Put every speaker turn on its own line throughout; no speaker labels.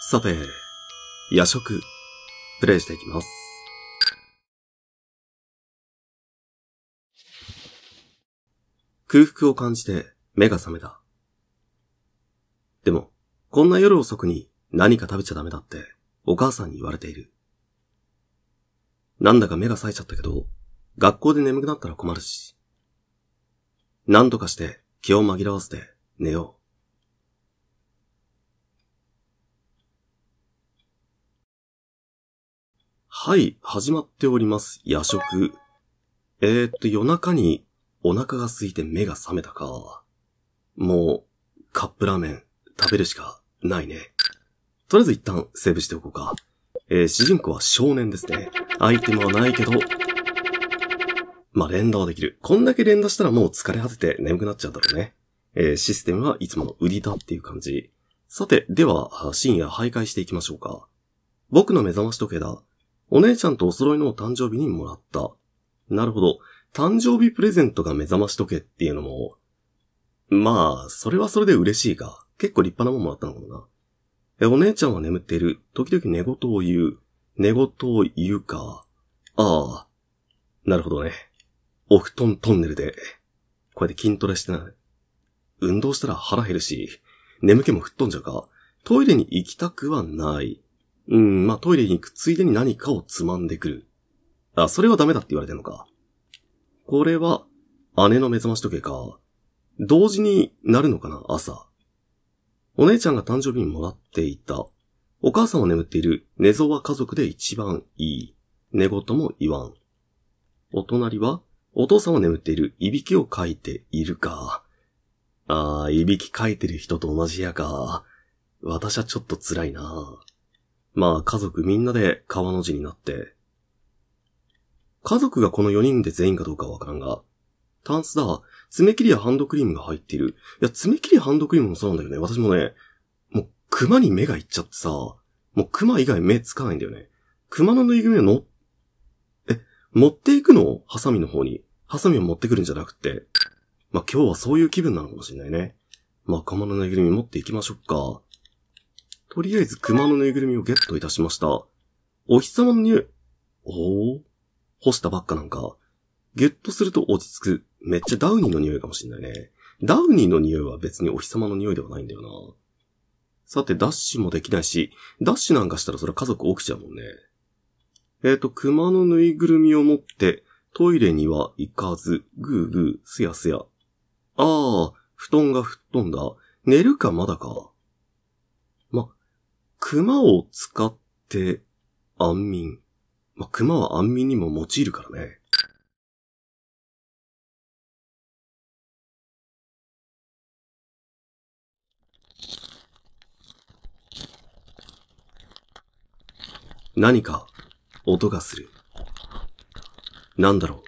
さて、夜食、プレイしていきます。空腹を感じて目が覚めた。
でも、こんな夜遅くに何か食べちゃダメだってお母さんに言われている。なんだか目が冴えちゃったけど、学校で眠くなったら困るし。何とかして気を紛らわせて寝よう。はい、始まっております。夜食。えー、っと、夜中にお腹が空いて目が覚めたか。もう、カップラーメン食べるしかないね。とりあえず一旦セーブしておこうか。えー、主人公は少年ですね。アイテムはないけど、まあ、連打はできる。こんだけ連打したらもう疲れ果てて眠くなっちゃうだろうね。えー、システムはいつもの売りだっていう感じ。さて、では、深夜徘徊していきましょうか。僕の目覚まし時計だ。お姉ちゃんとお揃いのお誕生日にもらった。なるほど。誕生日プレゼントが目覚まし時計っていうのも、まあ、それはそれで嬉しいが、結構立派なもんもらったのかもな。え、お姉ちゃんは眠っている。時々寝言を言う。寝言を言うか。ああ。なるほどね。お布団トンネルで、こうやって筋トレしてない。運動したら腹減るし、眠気も吹っ飛んじゃうか。トイレに行きたくはない。うん、まあ、トイレに行くついでに何かをつまんでくる。あ、それはダメだって言われてんのか。これは、姉の目覚まし時計か。同時になるのかな、朝。お姉ちゃんが誕生日にもらっていた。お母さんは眠っている。寝相は家族で一番いい。寝言も言わん。お隣は、お父さんは眠っている。いびきをかいているか。ああ、いびきかいてる人と同じやか。私はちょっと辛いな。まあ家族みんなで川の字になって、家族がこの4人で全員かどうかわからんが、タンスだ、爪切りやハンドクリームが入っている。いや、爪切りやハンドクリームもそうなんだよね、私もね、もう熊に目がいっちゃってさ、もう熊以外目つかないんだよね。熊のぬいぐるみはの、え、持っていくのハサミの方に。ハサミを持ってくるんじゃなくて、まあ、今日はそういう気分なのかもしれないね。まあ、熊のぬいぐるみ持っていきましょうか。とりあえず熊のぬいぐるみをゲットいたしました。お日様の匂い。おお干したばっかなんか。ゲットすると落ち着く。めっちゃダウニーの匂いかもしんないね。ダウニーの匂いは別にお日様の匂いではないんだよな。さて、ダッシュもできないし、ダッシュなんかしたらそれ家族起きちゃうもんね。えっ、ー、と、熊のぬいぐるみを持って、トイレには行かず、ぐーぐー、すやすや。ああ、布団が吹っ飛んだ。寝るかまだか。熊を使って
安眠。まあ、熊は安眠にも用いるからね。
何か音がする。なんだろう。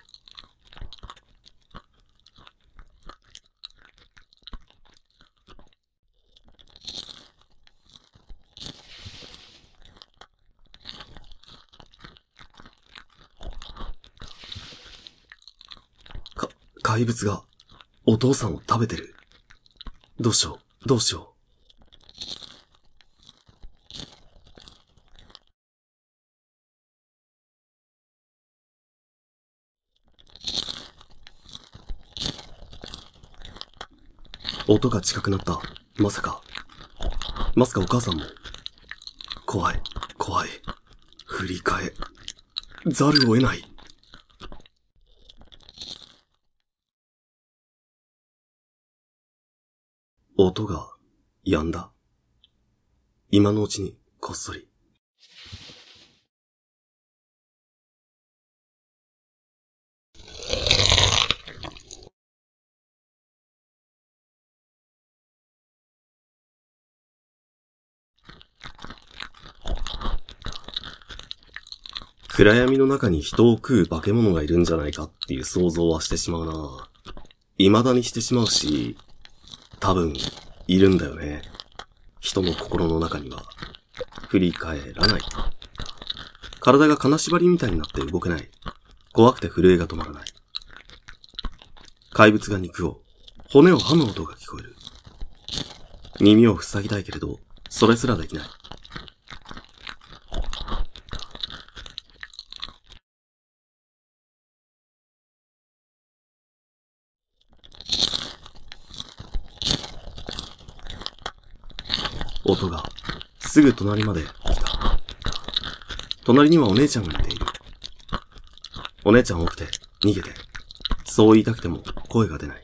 怪物が、お父さんを食べてる。どうしよう、どうしよ
う。音が近くなった。まさ
か。まさかお母さんも。怖い、怖い。
振り返、ざるを得ない。音が止んだ。今のうちにこっそり。
暗闇の中に人を食う化け物がいるんじゃないかっていう想像はしてしまうな。未だにしてしまうし、多分、いるんだよね。人の心の中には、振り返らない。体が金縛りみたいになって動けない。怖くて震えが止まらない。怪物が肉を、骨を噛む音が聞こえる。
耳を塞ぎたいけれど、それすらできない。
音が、すぐ隣まで来た。隣にはお姉ちゃんがいている。お姉ちゃん多くて、逃げて。そう言いたくても声が出ない。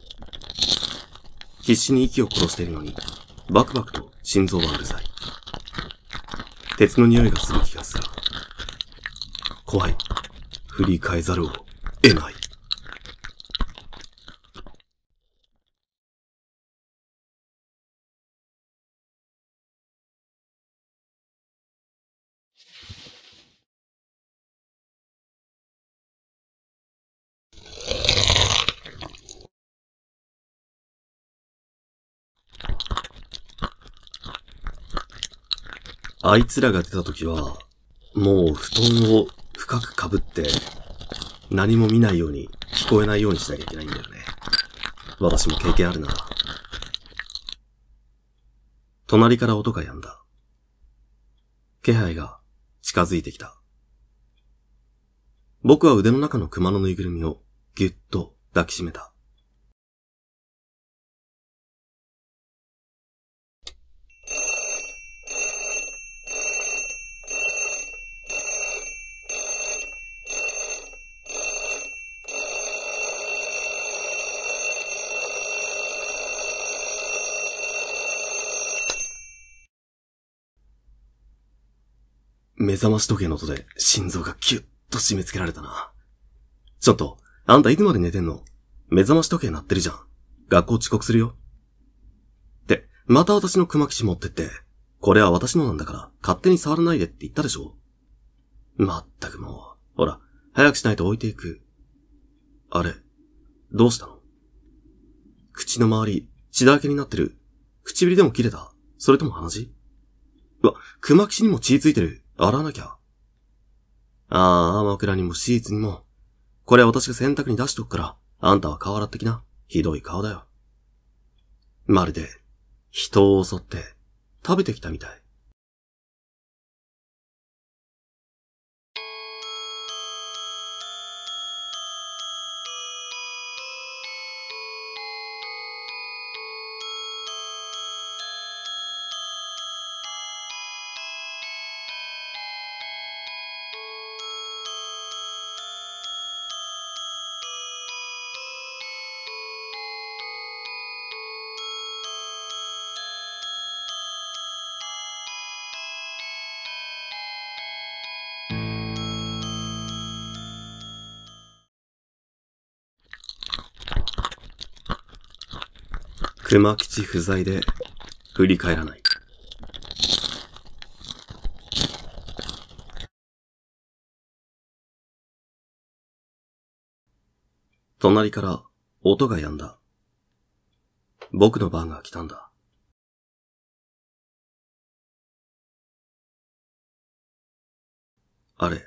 必死に息を殺しているのに、バクバクと心臓はうるさい。鉄の匂いがする気がする。
怖い。振り返ざるを得ない。あいつらが出た時は、もう
布団を深くかぶって、何も見ないように、聞こえないようにしなきゃいけないんだよね。私も経験あるな。隣から音が止んだ。気配が近づいてきた。
僕は腕の中の熊のぬいぐるみをぎゅっと抱きしめた。
目覚まし時計の音で心臓がキュッと締め付けられたな。ちょっと、あんたいつまで寝てんの目覚まし時計鳴ってるじゃん。学校遅刻するよ。って、また私の熊吉持ってって、これは私のなんだから勝手に触らないでって言ったでしょ。まったくもう、ほら、早くしないと置いていく。あれ、どうしたの口の周り、血だらけになってる。唇でも切れたそれとも鼻血うわ、熊吉にも血ついてる。洗わなきゃ。ああ、枕にもシーツにも。これ私が洗濯に出しとくから、あん
たは顔洗ってきな。ひどい顔だよ。まるで、人を襲って、食べてきたみたい。
熊吉不在で振り
返らない。隣から音が止んだ。僕の番が来たんだ。あれ、